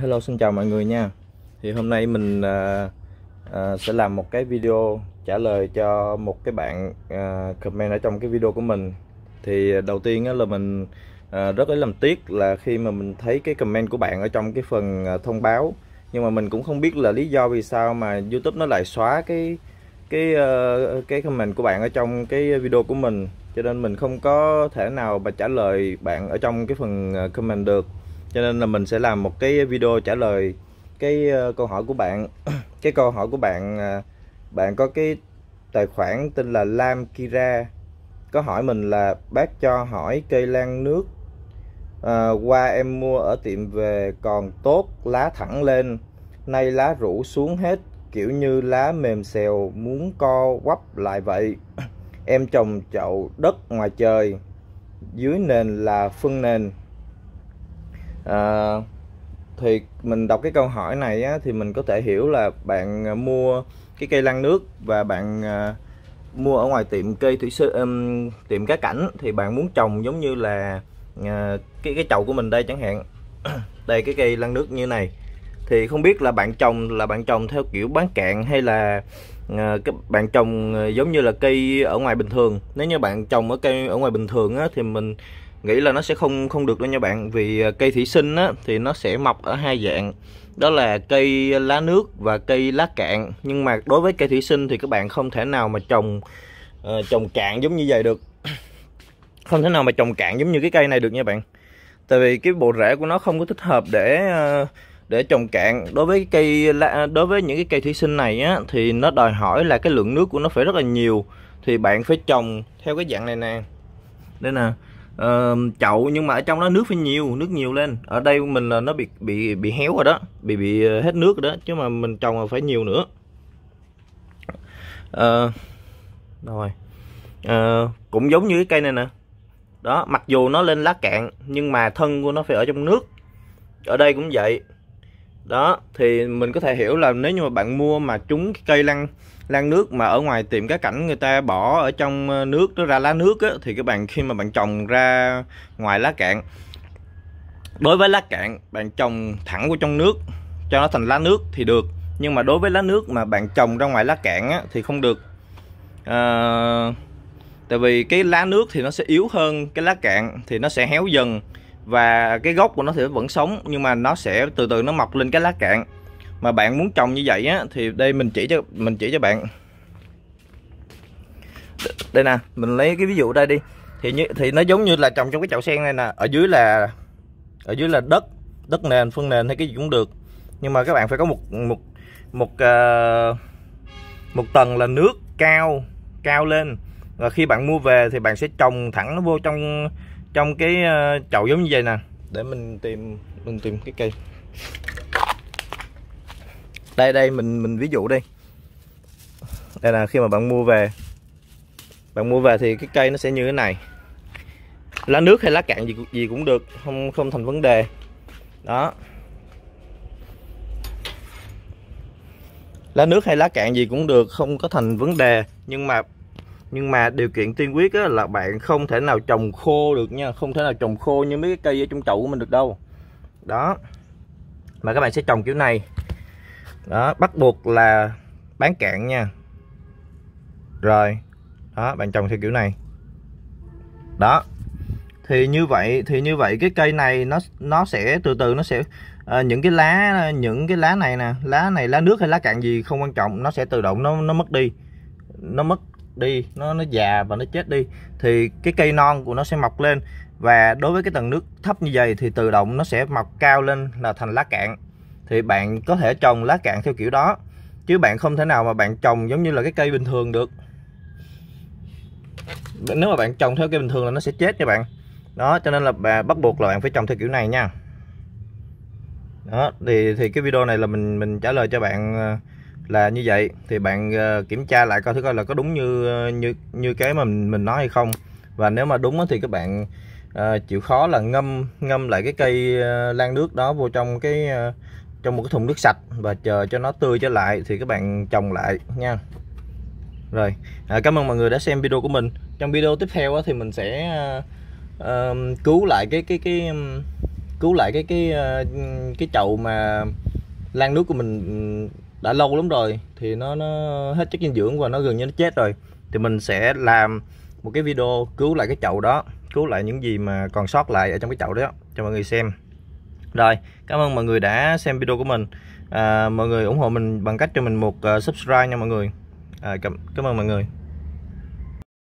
Hello xin chào mọi người nha thì hôm nay mình à, à, sẽ làm một cái video trả lời cho một cái bạn à, comment ở trong cái video của mình thì đầu tiên á, là mình à, rất là làm tiếc là khi mà mình thấy cái comment của bạn ở trong cái phần à, thông báo nhưng mà mình cũng không biết là lý do vì sao mà YouTube nó lại xóa cái cái uh, cái comment của bạn ở trong cái video của mình cho nên mình không có thể nào mà trả lời bạn ở trong cái phần à, comment được cho nên là mình sẽ làm một cái video trả lời cái ờ, câu hỏi của bạn cái câu hỏi của bạn ờ, bạn có cái tài khoản tên là Lam Kira có hỏi mình là bác cho hỏi cây lan nước à, qua em mua ở tiệm về còn tốt lá thẳng lên nay lá rủ xuống hết kiểu như lá mềm xèo muốn co quắp lại vậy em trồng chậu đất ngoài trời dưới nền là phân nền à, thì mình đọc cái câu hỏi này á, thì mình có thể hiểu là bạn ờ, mua cái cây lan nước và bạn à, mua ở ngoài tiệm cây thủy sư um, tiệm cá cảnh thì bạn muốn trồng giống như là à, cái cái chậu của mình đây chẳng hạn đây cái cây lan nước như này thì không biết là bạn trồng là bạn trồng theo kiểu bán cạn hay là à, các bạn trồng giống như là cây ở ngoài bình thường nếu như bạn trồng ở cây ở ngoài bình thường á, thì mình nghĩ là nó sẽ không không được đâu nha bạn vì à, cây thủy sinh á, thì nó sẽ mọc ở hai dạng đó là cây lá nước và cây lá cạn nhưng mà đối với cây thủy sinh thì các bạn không thể nào mà trồng uh, trồng cạn giống như vậy được không thể nào mà trồng cạn giống như cái cây này được nha bạn tại vì cái bộ rễ của nó không có thích hợp để uh, để trồng cạn đối với cây đối với những cái cây thủy sinh này á, thì nó đòi hỏi là cái lượng nước của nó phải rất là nhiều thì bạn phải trồng theo cái dạng này nè đây nè uh, chậu nhưng mà ở trong nó nước phải nhiều nước nhiều lên ở đây mình là nó bị bị bị héo rồi đó bị bị ờ, hết nước rồi đó chứ mà mình trồng là phải nhiều nữa uh, rồi uh, cũng giống như cái cây này nè đó mặc dù nó lên lá cạn nhưng mà thân của nó phải ở trong nước ở đây cũng vậy đó thì mình có thể hiểu là nếu như mà bạn mua mà trúng cây lăn lan nước mà ở ngoài tiệm cá cảnh người ta bỏ ở trong ờ, nước nó ra lá nước á, thì các bạn khi mà bạn trồng ra ngoài lá cạn đối với lá cạn bạn trồng thẳng vô trong nước cho nó thành lá nước thì được nhưng mà đối với lá nước mà bạn trồng ra ngoài lá cạn á, thì không được à, tại vì cái lá nước thì nó sẽ yếu hơn cái lá cạn thì nó sẽ héo dần và cái gốc của nó thì vẫn sống nhưng mà nó sẽ từ từ nó mọc lên cái lá cạn mà bạn muốn trồng như vậy á thì đây mình chỉ cho mình chỉ cho bạn đây nè mình lấy cái ví dụ đây đi thì như thì nó giống như là trồng trong cái chậu sen này nè ở dưới là ở dưới là đất đất nền phân nền hay cái gì cũng được nhưng mà các bạn phải có một một một uh, một tầng là nước cao cao lên và khi bạn mua về thì bạn sẽ trồng thẳng nó vô trong trong cái ờ, chậu giống như vậy nè để mình tìm mình tìm cái cây đây đây mình mình ví dụ đi đây là khi mà bạn mua về bạn mua về thì cái cây nó sẽ như thế này lá nước hay lá cạn gì gì cũng được không không thành vấn đề đó lá nước hay lá cạn gì cũng được không có thành vấn đề nhưng mà nhưng mà điều kiện tiên quyết là bạn không thể nào trồng khô được nha không thể nào trồng khô như mấy cái cây ở trong chậu của mình được đâu đó mà các bạn sẽ trồng kiểu này đó bắt buộc là bán cạn nha rồi đó bạn trồng theo kiểu này đó thì như vậy thì như vậy cái cây này nó nó sẽ từ từ nó sẽ à, những cái lá những cái lá này nè lá này lá nước hay lá cạn gì không quan trọng nó sẽ tự động nó nó mất đi nó mất đi nó nó già và nó chết đi thì cái cây non của nó sẽ mọc lên và đối với cái tầng nước thấp như vậy thì tự động nó sẽ mọc cao lên là thành lá cạn thì bạn có thể trồng lá cạn theo kiểu đó chứ bạn không thể nào mà bạn trồng giống như là cái cây bình thường được nếu mà bạn trồng theo cây bình thường là nó sẽ chết nha bạn đó cho nên là bà, bắt buộc là bạn phải trồng theo kiểu này nha đó thì thì cái video này là mình mình trả lời cho bạn ờ, là như vậy thì bạn ờ, kiểm tra lại coi thứ coi là có đúng như ờ, như như cái mà mình mình nói hay không và nếu mà đúng thì các bạn ờ, chịu khó là ngâm ngâm lại cái cây lan nước đó vô trong cái trong một cái thùng nước sạch và chờ cho nó tươi trở lại thì các bạn trồng lại nha rồi à, cảm ơn mọi người đã xem video của mình trong video tiếp theo thì mình sẽ uh, cứu lại cái cái cái cứu lại cái cái cái chậu mà lan nước của mình đã lâu lắm rồi thì nó nó hết chất dinh dưỡng và nó gần như nó chết rồi thì mình sẽ làm một cái video cứu lại cái chậu đó cứu lại những gì mà còn sót lại ở trong cái chậu đó cho mọi người xem rồi cảm ơn mọi người đã xem video của mình à, mọi người ủng hộ mình bằng cách cho mình một uh, subscribe nha mọi người à, cảm, cảm ơn mọi người